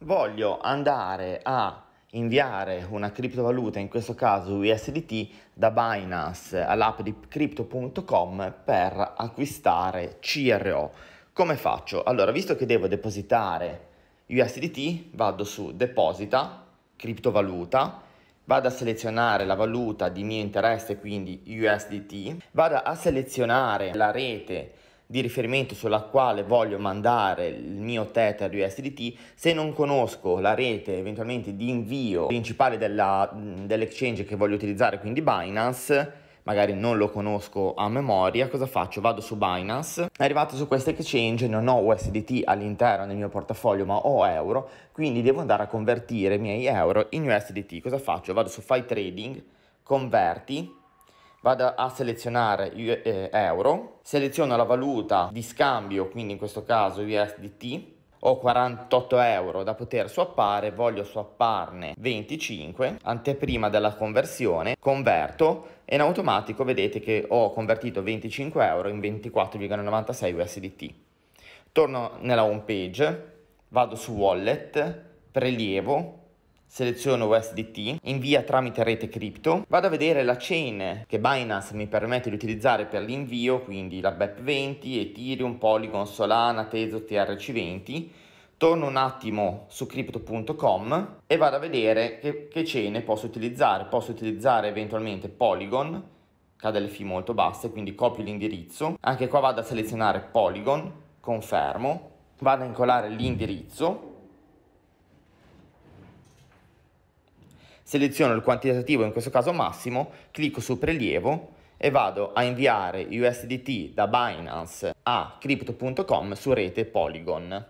voglio andare a inviare una criptovaluta, in questo caso USDT, da Binance all'app di crypto.com per acquistare CRO. Come faccio? Allora, visto che devo depositare USDT, vado su deposita, criptovaluta, vado a selezionare la valuta di mio interesse, quindi USDT, vado a selezionare la rete di riferimento sulla quale voglio mandare il mio Tether USDT, se non conosco la rete eventualmente di invio principale dell'exchange che voglio utilizzare, quindi Binance, magari non lo conosco a memoria, cosa faccio? Vado su Binance, arrivato su questo exchange non ho USDT all'interno del mio portafoglio ma ho euro, quindi devo andare a convertire i miei euro in USDT, cosa faccio? Vado su File Trading, converti, vado a selezionare eh, euro, seleziono la valuta di scambio, quindi in questo caso USDT, ho 48 euro da poter swappare, voglio swapparne 25, anteprima della conversione, converto e in automatico vedete che ho convertito 25 euro in 24,96 USDT. Torno nella home page, vado su wallet, prelievo, seleziono USDT, invia tramite rete cripto, vado a vedere la chain che Binance mi permette di utilizzare per l'invio, quindi la BEP20, Ethereum, Polygon, Solana, Teso, TRC20, torno un attimo su crypto.com e vado a vedere che, che chain posso utilizzare, posso utilizzare eventualmente Polygon, che ha delle fee molto basse, quindi copio l'indirizzo, anche qua vado a selezionare Polygon, confermo, vado a incolare l'indirizzo, seleziono il quantitativo, in questo caso massimo, clicco su prelievo e vado a inviare USDT da Binance a crypto.com su rete Polygon.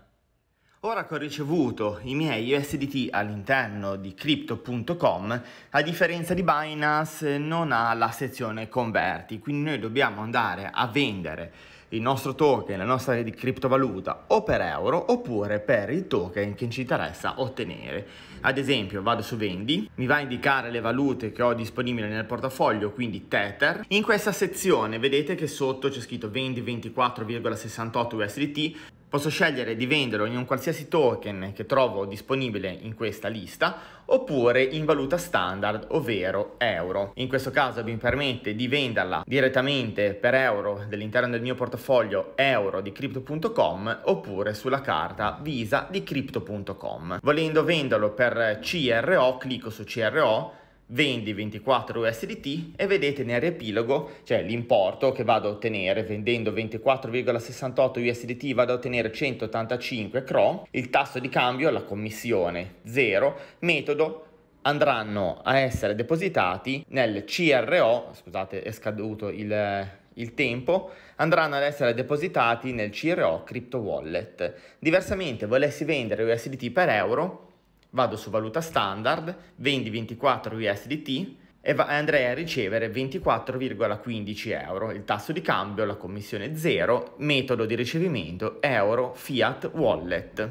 Ora che ho ricevuto i miei USDT all'interno di crypto.com, a differenza di Binance non ha la sezione converti, quindi noi dobbiamo andare a vendere il nostro token, la nostra criptovaluta o per euro oppure per il token che ci interessa ottenere. Ad esempio vado su vendi, mi va a indicare le valute che ho disponibili nel portafoglio, quindi Tether. In questa sezione vedete che sotto c'è scritto vendi 24,68 USDT, Posso scegliere di venderlo in un qualsiasi token che trovo disponibile in questa lista oppure in valuta standard, ovvero euro. In questo caso mi permette di venderla direttamente per euro dell'interno del mio portafoglio euro di crypto.com oppure sulla carta Visa di crypto.com. Volendo venderlo per CRO, clicco su CRO vendi 24 USDT e vedete nel riepilogo, cioè l'importo che vado a ottenere vendendo 24,68 USDT vado a ottenere 185 CRO, il tasso di cambio, la commissione 0, metodo andranno a essere depositati nel CRO, scusate è scaduto il, il tempo, andranno ad essere depositati nel CRO Crypto Wallet. Diversamente volessi vendere USDT per euro, vado su valuta standard, vendi 24 USDT e andrei a ricevere 24,15 euro, il tasso di cambio, la commissione 0, metodo di ricevimento euro fiat wallet.